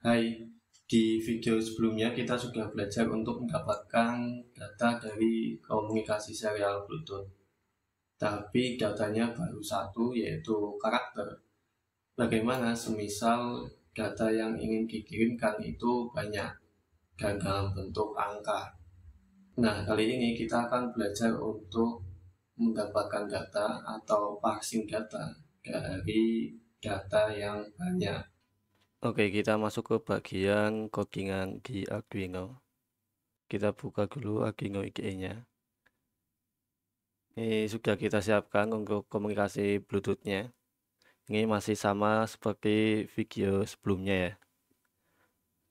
Hai, di video sebelumnya kita sudah belajar untuk mendapatkan data dari komunikasi serial Bluetooth. Tapi datanya baru satu yaitu karakter. Bagaimana semisal data yang ingin dikirimkan itu banyak dan dalam bentuk angka. Nah, kali ini kita akan belajar untuk mendapatkan data atau parsing data dari data yang banyak. Oke, kita masuk ke bagian codingan di Arduino. Kita buka dulu Arduino IDE-nya. Ini sudah kita siapkan untuk komunikasi Bluetooth-nya. Ini masih sama seperti video sebelumnya ya.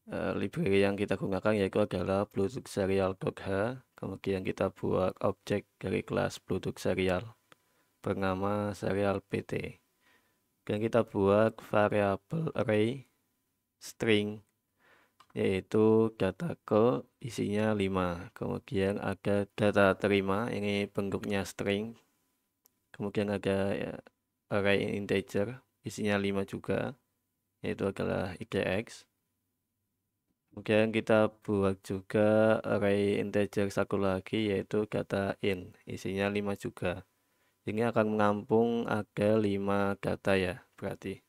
Uh, library yang kita gunakan yaitu adalah Bluetooth serial h kemudian kita buat objek dari kelas Bluetooth serial bernama serial PT dan kita buat variable array string yaitu data ke isinya 5 kemudian ada data terima ini bentuknya string kemudian ada ya, array integer isinya 5 juga yaitu adalah idx kemudian kita buat juga array integer satu lagi yaitu data in isinya 5 juga ini akan mengampung ada 5 data ya berarti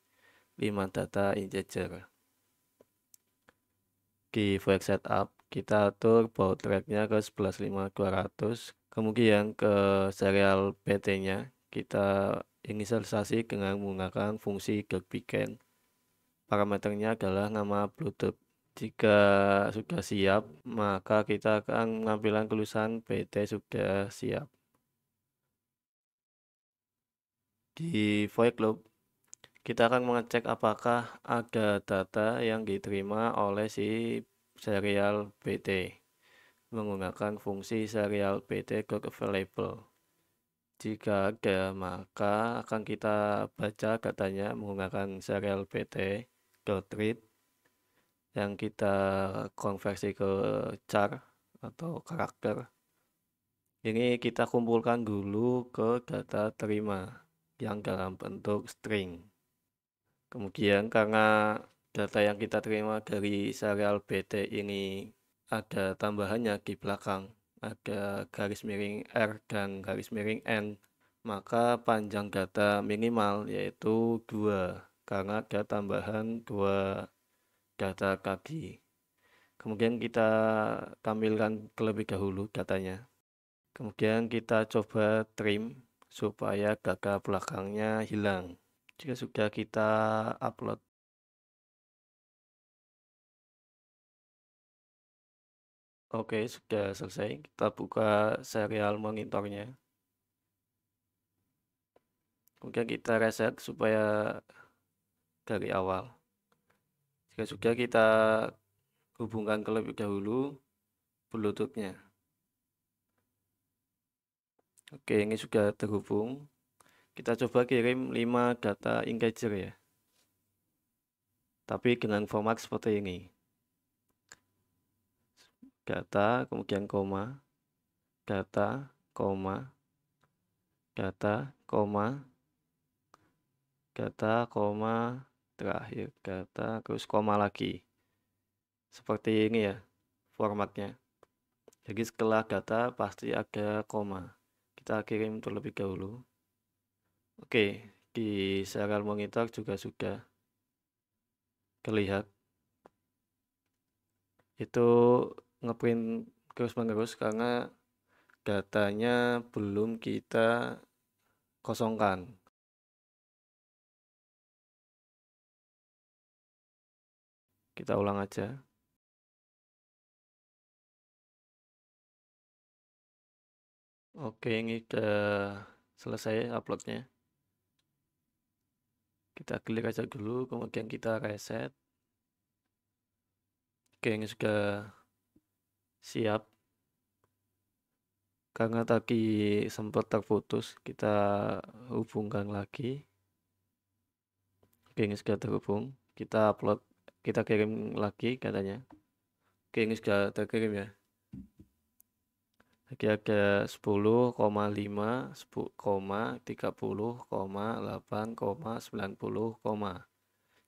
5 data integer di flag setup kita atur baud tracknya ke 115200 kemudian ke serial PT nya kita inisialisasi dengan menggunakan fungsi getBigen parameternya adalah nama bluetooth jika sudah siap maka kita akan menampilkan tulisan PT sudah siap di void loop kita akan mengecek apakah ada data yang diterima oleh si serial pt menggunakan fungsi serial pt get available. Jika ada, maka akan kita baca katanya menggunakan serial pt get read yang kita konversi ke char atau karakter. Ini kita kumpulkan dulu ke data terima yang dalam bentuk string. Kemudian karena data yang kita terima dari serial BT ini ada tambahannya di belakang, ada garis miring R dan garis miring N, maka panjang data minimal yaitu 2 karena ada tambahan 2 data kaki. Kemudian kita tampilkan terlebih dahulu datanya. Kemudian kita coba trim supaya data belakangnya hilang. Jika sudah kita upload. Oke, sudah selesai. Kita buka serial monitornya. Kemudian kita reset supaya dari awal. Jika sudah kita hubungkan terlebih dahulu bluetoothnya. Oke, ini sudah terhubung. Kita coba kirim 5 data integer ya. Tapi dengan format seperti ini. Data, kemudian koma, data, koma, data, koma, data, koma, terakhir data, terus koma lagi. Seperti ini ya formatnya. Jadi setelah data pasti ada koma. Kita kirim terlebih dahulu. Oke, di serial monitor juga sudah terlihat itu ngeprint terus menerus karena datanya belum kita kosongkan kita ulang aja oke ini sudah selesai uploadnya kita klik aja dulu kemudian kita reset oke ini sudah siap karena tadi sempat terputus kita hubungkan lagi oke ini sudah terhubung kita upload kita kirim lagi katanya oke ini sudah terkirim ya lagi ada 10,5, 10, 30, 8, 90,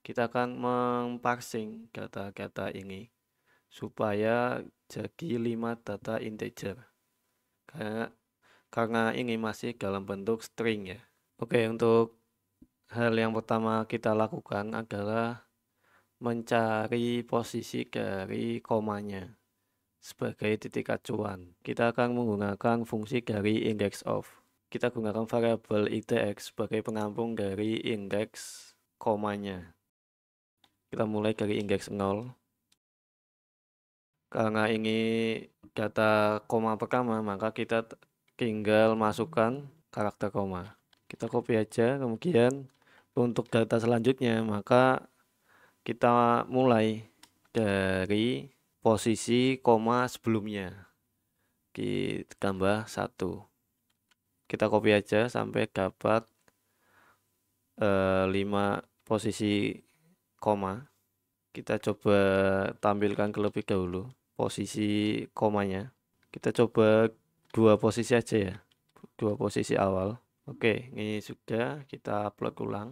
kita akan memparsing kata-kata ini supaya jadi 5 data integer karena, karena ini masih dalam bentuk string ya oke untuk hal yang pertama kita lakukan adalah mencari posisi dari komanya sebagai titik acuan. Kita akan menggunakan fungsi dari index of. Kita gunakan variabel itx sebagai pengampung dari index komanya. Kita mulai dari index 0. Karena ini data koma pertama, maka kita tinggal masukkan karakter koma. Kita copy aja, kemudian untuk data selanjutnya, maka kita mulai dari posisi koma sebelumnya kita tambah satu kita copy aja sampai dapat eh, lima 5 posisi koma kita coba tampilkan ke lebih dahulu posisi komanya kita coba dua posisi aja ya dua posisi awal oke ini sudah kita upload ulang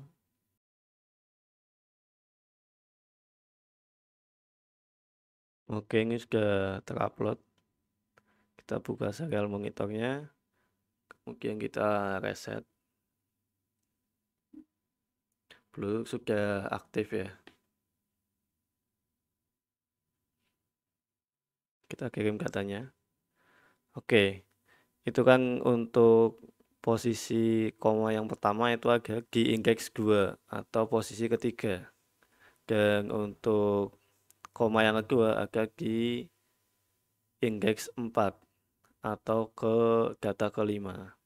Oke, ini sudah terupload. Kita buka serial monitornya. Kemudian kita reset. Blur sudah aktif ya. Kita kirim katanya. Oke. Itu kan untuk posisi koma yang pertama itu agak di indeks 2 atau posisi ketiga. Dan untuk koma yang kedua ada di indeks 4 atau ke data kelima.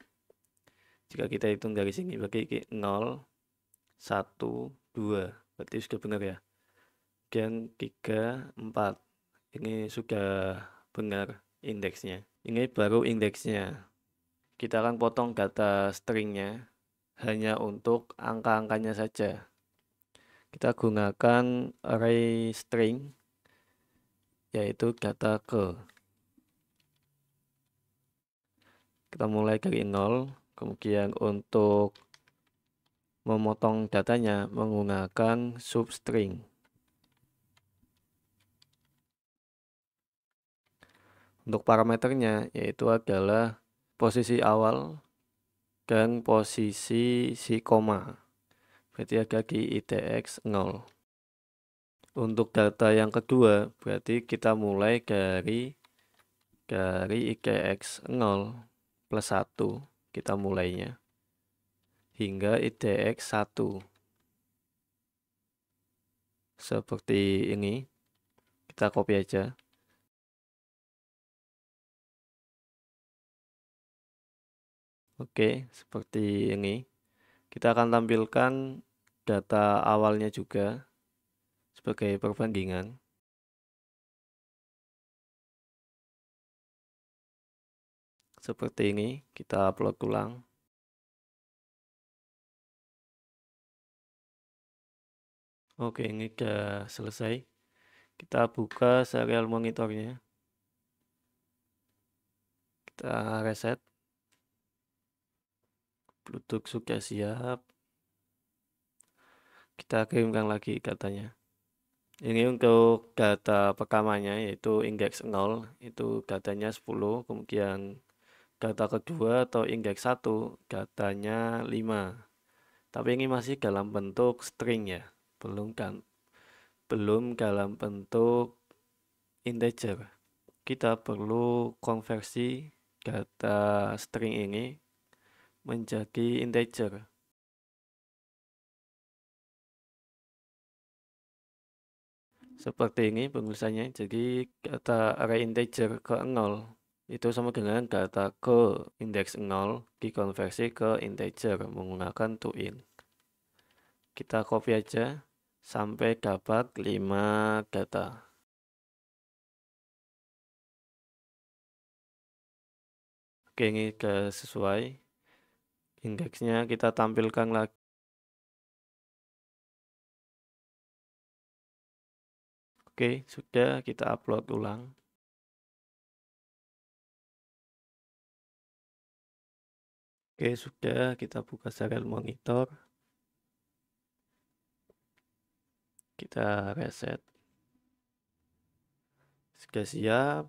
Jika kita hitung dari sini berarti 0 1 2. Berarti sudah benar ya. Yang 3 4. Ini sudah benar indeksnya. Ini baru indeksnya. Kita akan potong data stringnya hanya untuk angka-angkanya saja kita gunakan array string yaitu data ke kita mulai dari nol kemudian untuk memotong datanya menggunakan substring untuk parameternya yaitu adalah posisi awal dan posisi si koma berarti agak ya di ITX 0 untuk data yang kedua berarti kita mulai dari dari ITX 0 plus 1 kita mulainya hingga ITX 1 seperti ini kita copy aja Oke, seperti ini. Kita akan tampilkan data awalnya juga sebagai perbandingan. Seperti ini, kita upload ulang. Oke, ini sudah selesai. Kita buka serial monitornya. Kita reset. Bluetooth sudah siap. Kita kirimkan lagi datanya. Ini untuk data pertamanya yaitu indeks 0 itu datanya 10, kemudian data kedua atau indeks 1 datanya 5. Tapi ini masih dalam bentuk string ya, belum kan belum dalam bentuk integer. Kita perlu konversi data string ini menjadi integer. seperti ini penulisannya jadi kata array integer ke 0 itu sama dengan kata ke indeks 0 dikonversi ke integer menggunakan to in kita copy aja sampai dapat 5 data oke ini sudah sesuai indeksnya kita tampilkan lagi Oke, sudah kita upload ulang. Oke, sudah kita buka serial monitor. Kita reset. Sudah siap.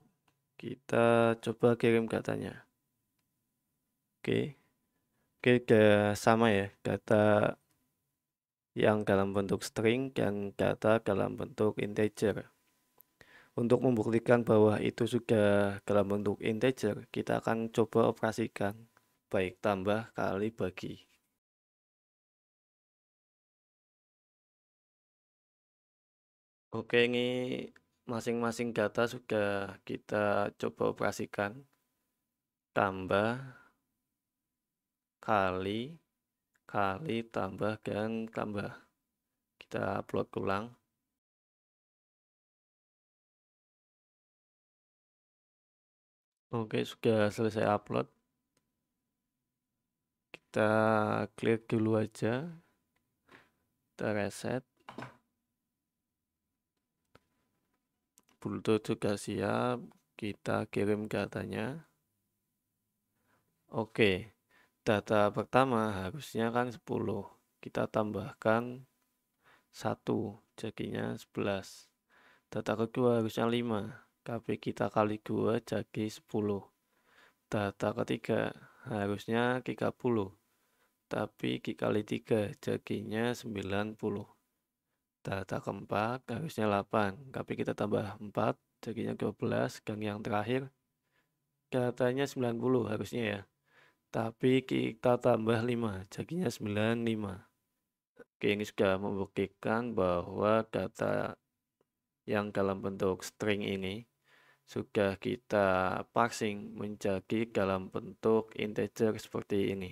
Kita coba kirim katanya. Oke. Oke, udah sama ya kata yang dalam bentuk string dan data dalam bentuk integer. Untuk membuktikan bahwa itu sudah dalam bentuk integer, kita akan coba operasikan baik tambah kali bagi. Oke, ini masing-masing data sudah kita coba operasikan. Tambah kali kali tambah dan tambah kita upload ulang oke sudah selesai upload kita clear dulu aja kita reset bluetooth juga siap kita kirim katanya oke Data pertama harusnya kan 10. Kita tambahkan 1, jadinya 11. Data kedua harusnya 5. KB kita kali 2 jadi 10. Data ketiga harusnya 30. Tapi dikali 3 jadinya 90. Data keempat harusnya 8. tapi kita tambah 4 jadinya 12. gang yang terakhir katanya 90 harusnya ya. Tapi kita tambah 5, jadinya 95. Oke, ini sudah membuktikan bahwa data yang dalam bentuk string ini sudah kita parsing menjadi dalam bentuk integer seperti ini.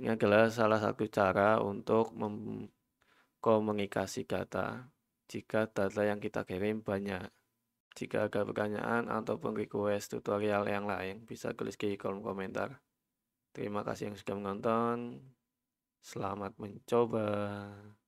Ini adalah salah satu cara untuk mengkomunikasi data jika data yang kita kirim banyak. Jika ada pertanyaan ataupun request tutorial yang lain, bisa tulis di kolom komentar. Terima kasih yang sudah menonton. Selamat mencoba.